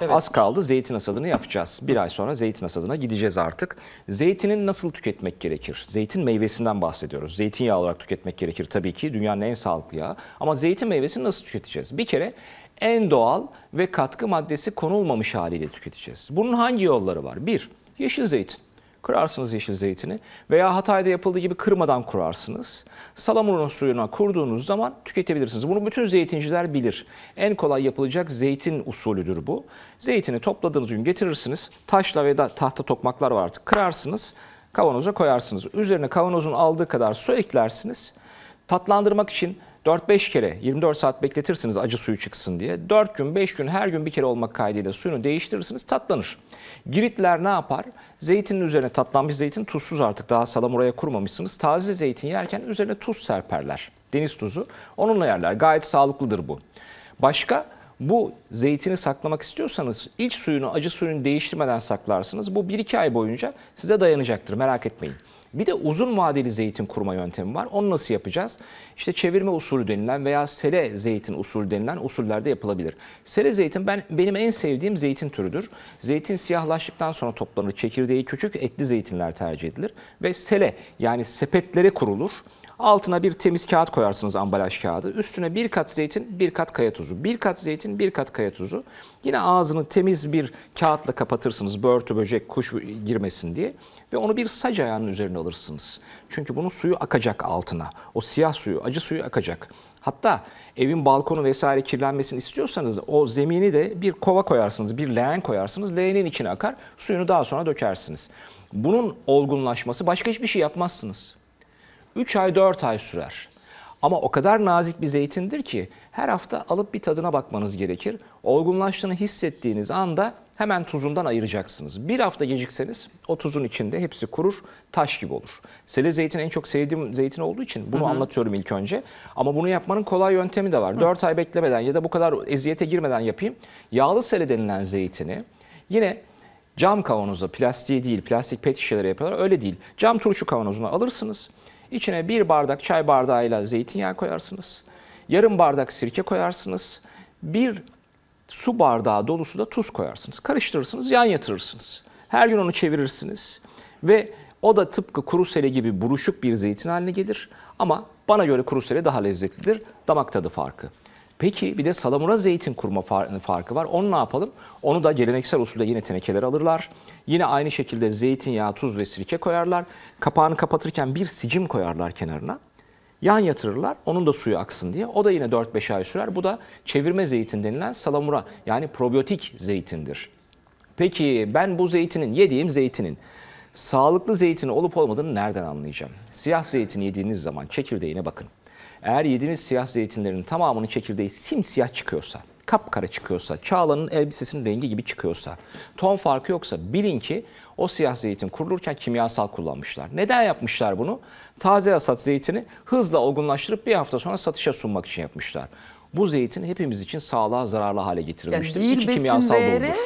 Evet. Az kaldı zeytin asadını yapacağız. Bir ay sonra zeytin asadına gideceğiz artık. Zeytinin nasıl tüketmek gerekir? Zeytin meyvesinden bahsediyoruz. Zeytinyağı olarak tüketmek gerekir tabii ki. Dünyanın en sağlıklı yağı. Ama zeytin meyvesini nasıl tüketeceğiz? Bir kere en doğal ve katkı maddesi konulmamış haliyle tüketeceğiz. Bunun hangi yolları var? Bir, yeşil zeytin. Kırarsınız yeşil zeytini. Veya Hatay'da yapıldığı gibi kırmadan kurarsınız. Salamurun suyuna kurduğunuz zaman tüketebilirsiniz. Bunu bütün zeytinciler bilir. En kolay yapılacak zeytin usulüdür bu. Zeytini topladığınız gün getirirsiniz. Taşla veya da tahta tokmaklar var artık. Kırarsınız, kavanoza koyarsınız. Üzerine kavanozun aldığı kadar su eklersiniz. Tatlandırmak için 4-5 kere 24 saat bekletirsiniz acı suyu çıksın diye. 4 gün 5 gün her gün bir kere olmak kaydıyla suyunu değiştirirsiniz tatlanır. Giritler ne yapar? Zeytinin üzerine tatlanmış zeytin tuzsuz artık daha salamuraya kurmamışsınız. Taze zeytin yerken üzerine tuz serperler. Deniz tuzu. Onunla yerler. Gayet sağlıklıdır bu. Başka bu zeytini saklamak istiyorsanız ilk suyunu acı suyunu değiştirmeden saklarsınız. Bu 1-2 ay boyunca size dayanacaktır merak etmeyin. Bir de uzun vadeli zeytin kurma yöntemi var. Onu nasıl yapacağız? İşte çevirme usulü denilen veya sele zeytin usulü denilen usullerde yapılabilir. Sele zeytin ben benim en sevdiğim zeytin türüdür. Zeytin siyahlaştıktan sonra toplanır. Çekirdeği küçük etli zeytinler tercih edilir ve sele yani sepetlere kurulur. Altına bir temiz kağıt koyarsınız ambalaj kağıdı. Üstüne bir kat zeytin, bir kat kaya tuzu. Bir kat zeytin, bir kat kaya tuzu. Yine ağzını temiz bir kağıtla kapatırsınız. Börtü, böcek, kuş girmesin diye. Ve onu bir sac ayağının üzerine alırsınız. Çünkü bunun suyu akacak altına. O siyah suyu, acı suyu akacak. Hatta evin balkonu vesaire kirlenmesini istiyorsanız o zemini de bir kova koyarsınız, bir leğen koyarsınız. Leğenin içine akar, suyunu daha sonra dökersiniz. Bunun olgunlaşması başka hiçbir şey yapmazsınız. 3 ay 4 ay sürer. Ama o kadar nazik bir zeytindir ki her hafta alıp bir tadına bakmanız gerekir. Olgunlaştığını hissettiğiniz anda hemen tuzundan ayıracaksınız. Bir hafta gecikseniz o tuzun içinde hepsi kurur, taş gibi olur. Sele zeytin en çok sevdiğim zeytin olduğu için bunu Hı-hı. anlatıyorum ilk önce. Ama bunu yapmanın kolay yöntemi de var. Hı. 4 ay beklemeden ya da bu kadar eziyete girmeden yapayım. Yağlı sele denilen zeytini yine cam kavanoza, plastiği değil, plastik pet şişelere yapıyorlar. Öyle değil. Cam turşu kavanozuna alırsınız. İçine bir bardak çay bardağıyla zeytinyağı koyarsınız. Yarım bardak sirke koyarsınız. Bir su bardağı dolusu da tuz koyarsınız. Karıştırırsınız, yan yatırırsınız. Her gün onu çevirirsiniz ve o da tıpkı kuru sele gibi buruşuk bir zeytin haline gelir. Ama bana göre kuru sele daha lezzetlidir. Damak tadı farkı. Peki bir de salamura zeytin kurma farkı var. Onu ne yapalım? Onu da geleneksel usulde yine tenekeler alırlar. Yine aynı şekilde zeytinyağı, tuz ve sirke koyarlar. Kapağını kapatırken bir sicim koyarlar kenarına. Yan yatırırlar. Onun da suyu aksın diye. O da yine 4-5 ay sürer. Bu da çevirme zeytin denilen salamura yani probiyotik zeytindir. Peki ben bu zeytinin, yediğim zeytinin sağlıklı zeytin olup olmadığını nereden anlayacağım? Siyah zeytin yediğiniz zaman çekirdeğine bakın. Eğer yediğiniz siyah zeytinlerin tamamının çekirdeği simsiyah çıkıyorsa, kapkara çıkıyorsa, Çağla'nın elbisesinin rengi gibi çıkıyorsa, ton farkı yoksa bilin ki o siyah zeytin kurulurken kimyasal kullanmışlar. Neden yapmışlar bunu? Taze asat zeytini hızla olgunlaştırıp bir hafta sonra satışa sunmak için yapmışlar. Bu zeytin hepimiz için sağlığa zararlı hale getirilmiştir. Yani değil İki kimyasal değeri... dolmuş.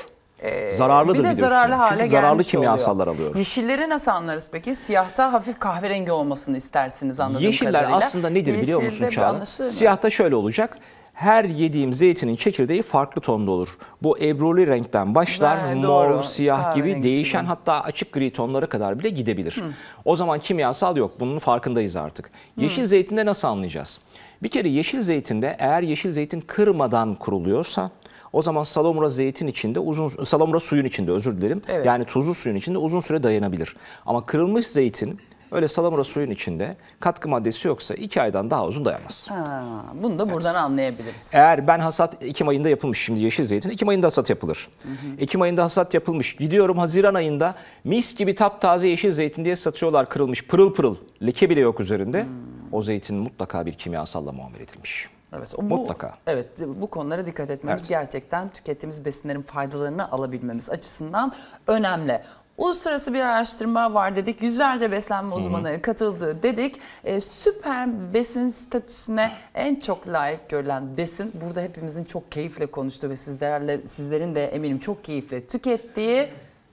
Ee, Zararlıdır bir de zararlı hale Çünkü zararlı kimyasallar oluyor. alıyoruz. Yeşilleri nasıl anlarız peki? Siyahta hafif kahverengi olmasını istersiniz anladığım Yeşiller kadarıyla. Yeşiller aslında nedir Yeşilde biliyor musun Çağla? Siyahta şöyle olacak her yediğim zeytinin çekirdeği farklı tonda olur. Bu ebruli renkten başlar, Ve, mor, doğru. siyah Daha gibi değişen gibi. hatta açık gri tonlara kadar bile gidebilir. Hı. O zaman kimyasal yok, bunun farkındayız artık. Hı. Yeşil zeytinde nasıl anlayacağız? Bir kere yeşil zeytinde eğer yeşil zeytin kırmadan kuruluyorsa o zaman salamura zeytin içinde uzun salamura suyun içinde özür dilerim. Evet. Yani tuzlu suyun içinde uzun süre dayanabilir. Ama kırılmış zeytin Öyle salamura suyun içinde katkı maddesi yoksa 2 aydan daha uzun dayanmaz. Ha, bunu da buradan evet. anlayabiliriz. Eğer ben hasat Ekim ayında yapılmış şimdi yeşil zeytin Ekim ayında hasat yapılır. Hı hı. Ekim ayında hasat yapılmış gidiyorum Haziran ayında mis gibi taptaze yeşil zeytin diye satıyorlar kırılmış pırıl pırıl leke bile yok üzerinde. Hı. Hmm. O zeytin mutlaka bir kimyasalla muamele edilmiş. Evet, o, Mutlaka. Bu, evet, bu konulara dikkat etmemiz evet. gerçekten tükettiğimiz besinlerin faydalarını alabilmemiz açısından önemli. Uluslararası bir araştırma var dedik. Yüzlerce beslenme uzmanı Hı-hı. katıldı dedik. E, süper besin statüsüne en çok layık görülen besin burada hepimizin çok keyifle konuştuğu ve sizlerle sizlerin de eminim çok keyifle tükettiği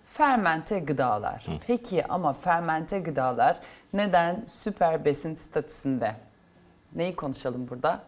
fermente gıdalar. Hı. Peki ama fermente gıdalar neden süper besin statüsünde? Neyi konuşalım burada?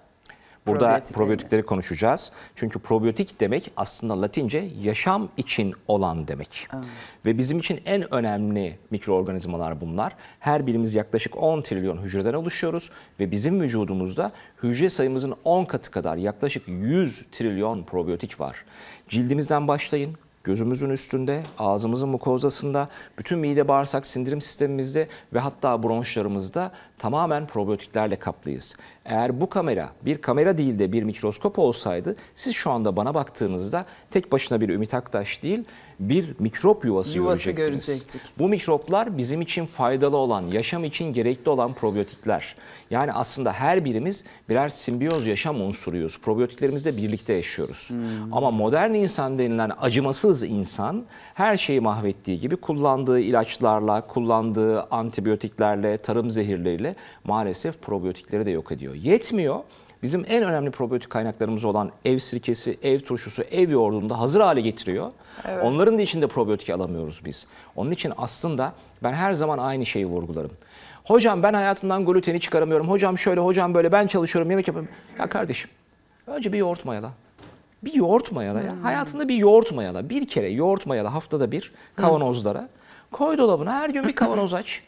Burada probiyotikleri, konuşacağız. Çünkü probiyotik demek aslında Latince yaşam için olan demek. Evet. Ve bizim için en önemli mikroorganizmalar bunlar. Her birimiz yaklaşık 10 trilyon hücreden oluşuyoruz ve bizim vücudumuzda hücre sayımızın 10 katı kadar yaklaşık 100 trilyon probiyotik var. Cildimizden başlayın, gözümüzün üstünde, ağzımızın mukozasında, bütün mide bağırsak sindirim sistemimizde ve hatta bronşlarımızda tamamen probiyotiklerle kaplıyız. Eğer bu kamera bir kamera değil de bir mikroskop olsaydı siz şu anda bana baktığınızda tek başına bir Ümit Aktaş değil bir mikrop yuvası, yuvası görecektik. Bu mikroplar bizim için faydalı olan, yaşam için gerekli olan probiyotikler. Yani aslında her birimiz birer simbiyoz yaşam unsuruyuz. Probiyotiklerimizle birlikte yaşıyoruz. Hmm. Ama modern insan denilen acımasız insan her şeyi mahvettiği gibi kullandığı ilaçlarla, kullandığı antibiyotiklerle, tarım zehirleriyle itibariyle maalesef probiyotikleri de yok ediyor. Yetmiyor. Bizim en önemli probiyotik kaynaklarımız olan ev sirkesi, ev turşusu, ev yoğurdunu da hazır hale getiriyor. Evet. Onların da içinde probiyotik alamıyoruz biz. Onun için aslında ben her zaman aynı şeyi vurgularım. Hocam ben hayatımdan gluteni çıkaramıyorum. Hocam şöyle, hocam böyle. Ben çalışıyorum, yemek yapıyorum. Ya kardeşim önce bir yoğurt mayala. Bir yoğurt mayala ya. Hmm. Hayatında bir yoğurt mayala. Bir kere yoğurt mayala haftada bir kavanozlara. Hmm. Koy dolabına her gün bir kavanoz aç.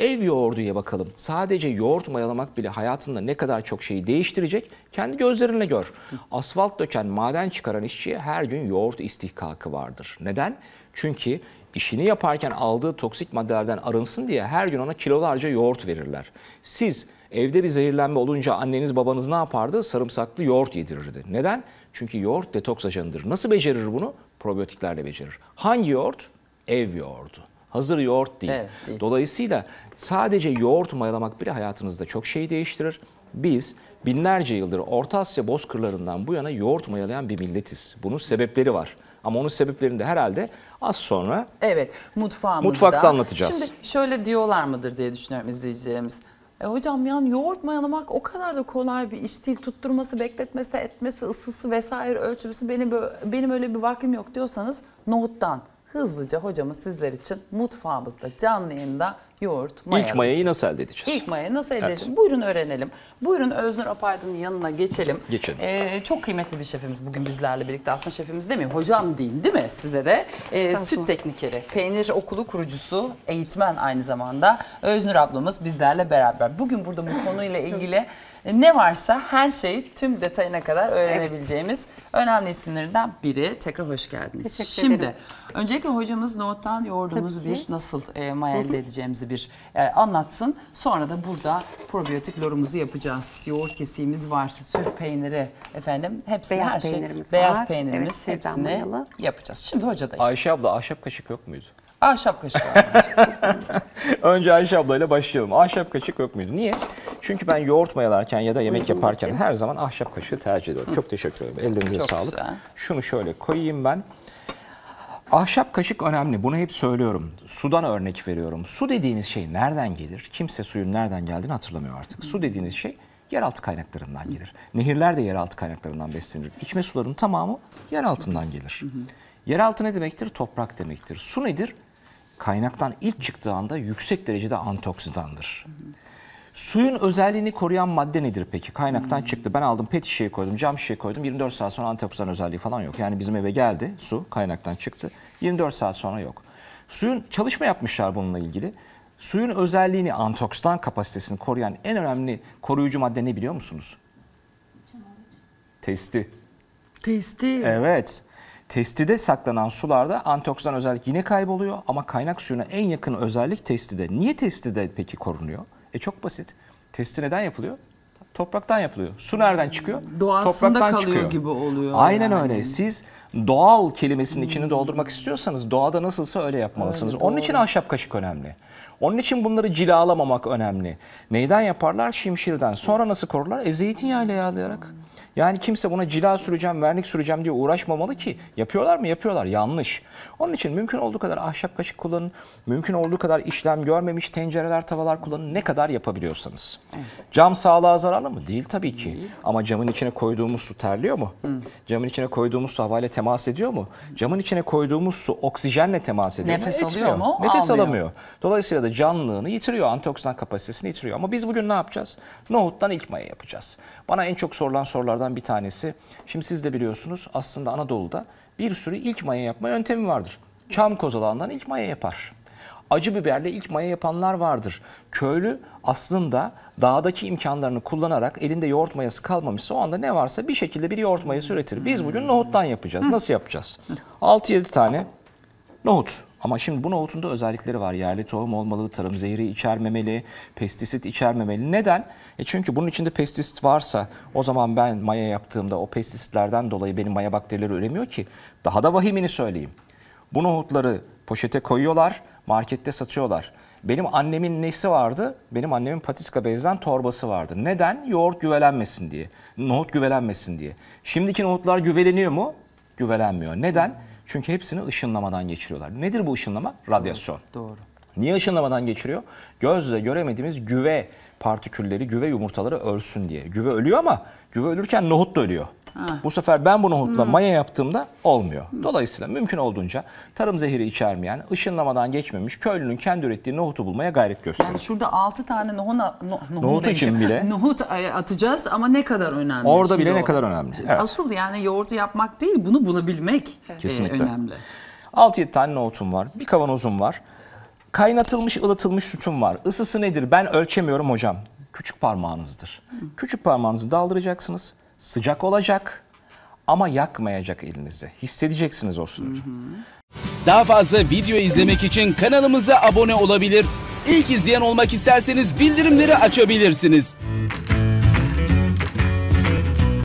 Ev yoğurduya bakalım. Sadece yoğurt mayalamak bile hayatında ne kadar çok şeyi değiştirecek kendi gözlerinle gör. Asfalt döken, maden çıkaran işçiye her gün yoğurt istihkakı vardır. Neden? Çünkü işini yaparken aldığı toksik maddelerden arınsın diye her gün ona kilolarca yoğurt verirler. Siz evde bir zehirlenme olunca anneniz babanız ne yapardı? Sarımsaklı yoğurt yedirirdi. Neden? Çünkü yoğurt detoks ajanıdır. Nasıl becerir bunu? Probiyotiklerle becerir. Hangi yoğurt? Ev yoğurdu. Hazır yoğurt değil. Evet, değil. Dolayısıyla Sadece yoğurt mayalamak bile hayatınızda çok şey değiştirir. Biz binlerce yıldır Orta Asya bozkırlarından bu yana yoğurt mayalayan bir milletiz. Bunun sebepleri var. Ama onun sebeplerini de herhalde az sonra evet, mutfağımızda. mutfakta anlatacağız. Şimdi şöyle diyorlar mıdır diye düşünüyorum izleyicilerimiz. E hocam yani yoğurt mayalamak o kadar da kolay bir iş değil. Tutturması, bekletmesi, etmesi, ısısı vesaire ölçmesi benim benim öyle bir vaktim yok diyorsanız nohuttan hızlıca hocamız sizler için mutfağımızda canlı yayında yoğurt, maya. İlk mayayı nasıl elde edeceğiz? İlk mayayı nasıl elde evet. edeceğiz? Buyurun öğrenelim. Buyurun Öznur Apaydın'ın yanına geçelim. Geçelim. Ee, çok kıymetli bir şefimiz bugün bizlerle birlikte. Aslında şefimiz değil mi? hocam diyeyim değil mi size de? Ee, süt teknikeri, peynir okulu kurucusu, eğitmen aynı zamanda. Öznur ablamız bizlerle beraber. Bugün burada bu konuyla ilgili e, ne varsa her şeyi tüm detayına kadar öğrenebileceğimiz önemli isimlerinden biri. Tekrar hoş geldiniz. Teşekkür Şimdi ederim. öncelikle hocamız nohuttan yoğurduğumuz bir nasıl e, maya edeceğimizi bir e, anlatsın. Sonra da burada probiyotik lorumuzu yapacağız. Yoğurt kesiğimiz var, sür peyniri efendim hepsi Beyaz her şey. peynirimiz Beyaz var. peynirimiz Evet, hepsini yapacağız. Şimdi hocadayız. Ayşe abla ahşap kaşık yok muydu? Ahşap kaşık var. Önce Ayşe ablayla başlayalım. Ahşap kaşık yok muydu? Niye? Çünkü ben yoğurt mayalarken ya da yemek yaparken her zaman ahşap kaşığı tercih ediyorum. Çok teşekkür ederim. Ellerinize Çok sağlık. Güzel. Şunu şöyle koyayım ben. Ahşap kaşık önemli. Bunu hep söylüyorum. Sudan örnek veriyorum. Su dediğiniz şey nereden gelir? Kimse suyun nereden geldiğini hatırlamıyor artık. Su dediğiniz şey yeraltı kaynaklarından gelir. Nehirler de yeraltı kaynaklarından beslenir. İçme suların tamamı yer altından gelir. Yeraltı ne demektir? Toprak demektir. Su nedir? Kaynaktan ilk çıktığı anda yüksek derecede antioksidandır. Suyun özelliğini koruyan madde nedir peki? Kaynaktan hmm. çıktı. Ben aldım pet şişeyi koydum, cam şişeyi koydum. 24 saat sonra antioksidan özelliği falan yok. Yani bizim eve geldi su kaynaktan çıktı. 24 saat sonra yok. Suyun çalışma yapmışlar bununla ilgili. Suyun özelliğini, antioksidan kapasitesini koruyan en önemli koruyucu madde ne biliyor musunuz? Testi. Testi. Evet. Testide saklanan sularda antioksidan özellik yine kayboluyor ama kaynak suyuna en yakın özellik testide. Niye testide peki korunuyor? E çok basit. Testi neden yapılıyor? Topraktan yapılıyor. Su nereden çıkıyor? Doğasında Topraktan kalıyor çıkıyor. gibi oluyor. Aynen yani. öyle. Siz doğal kelimesinin hmm. içini doldurmak istiyorsanız doğada nasılsa öyle yapmalısınız. Öyle, Onun için ahşap kaşık önemli. Onun için bunları cilalamamak önemli. Neyden yaparlar? Şimşirden. Sonra nasıl korurlar? E zeytinyağıyla yağlayarak. Hmm. Yani kimse buna cila süreceğim, vernik süreceğim diye uğraşmamalı ki. Yapıyorlar mı? Yapıyorlar. Yanlış. Onun için mümkün olduğu kadar ahşap kaşık kullanın. Mümkün olduğu kadar işlem görmemiş tencereler, tavalar kullanın. Ne kadar yapabiliyorsanız. Cam sağlığa zararlı mı? Değil tabii ki. Ama camın içine koyduğumuz su terliyor mu? Camın içine koyduğumuz su havayla temas ediyor mu? Camın içine koyduğumuz su oksijenle temas ediyor Nefes mu? alıyor mu? Nefes Almıyor. alamıyor. Dolayısıyla da canlılığını yitiriyor. Antioksidan kapasitesini yitiriyor. Ama biz bugün ne yapacağız? Nohuttan ilk maya yapacağız. Bana en çok sorulan sorulardan bunlardan bir tanesi. Şimdi siz de biliyorsunuz aslında Anadolu'da bir sürü ilk maya yapma yöntemi vardır. Çam kozalağından ilk maya yapar. Acı biberle ilk maya yapanlar vardır. Köylü aslında dağdaki imkanlarını kullanarak elinde yoğurt mayası kalmamışsa o anda ne varsa bir şekilde bir yoğurt mayası üretir. Biz bugün nohuttan yapacağız. Nasıl yapacağız? 6-7 tane Nohut. Ama şimdi bu nohutun da özellikleri var. Yerli tohum olmalı, tarım zehri içermemeli, pestisit içermemeli. Neden? E çünkü bunun içinde pestisit varsa o zaman ben maya yaptığımda o pestisitlerden dolayı benim maya bakterileri üremiyor ki. Daha da vahimini söyleyeyim. Bu nohutları poşete koyuyorlar, markette satıyorlar. Benim annemin nesi vardı? Benim annemin patiska bezden torbası vardı. Neden? Yoğurt güvelenmesin diye. Nohut güvelenmesin diye. Şimdiki nohutlar güveleniyor mu? Güvelenmiyor. Neden? Çünkü hepsini ışınlamadan geçiriyorlar. Nedir bu ışınlama? Radyasyon. Doğru. Doğru. Niye ışınlamadan geçiriyor? Gözle göremediğimiz güve partikülleri, güve yumurtaları ölsün diye. Güve ölüyor ama güve ölürken nohut da ölüyor. Ha. Bu sefer ben bu nohutla hmm. maya yaptığımda olmuyor. Dolayısıyla mümkün olduğunca tarım zehiri içermeyen, ışınlamadan geçmemiş köylünün kendi ürettiği nohutu bulmaya gayret gösterin. Yani şurada 6 tane nohuna, no, nohut, nohut için bile nohut e, atacağız ama ne kadar önemli. Orada bile o. ne kadar önemli. Evet. Asıl yani yoğurdu yapmak değil bunu bulabilmek evet. Kesinlikle. önemli. 6-7 tane nohutum var. Bir kavanozum var. Kaynatılmış, ılıtılmış sütüm var. Isısı nedir? Ben ölçemiyorum hocam. Küçük parmağınızdır. Hı. Küçük parmağınızı daldıracaksınız. Sıcak olacak ama yakmayacak elinizi. Hissedeceksiniz o sınırı. Daha fazla video izlemek için kanalımıza abone olabilir. İlk izleyen olmak isterseniz bildirimleri açabilirsiniz.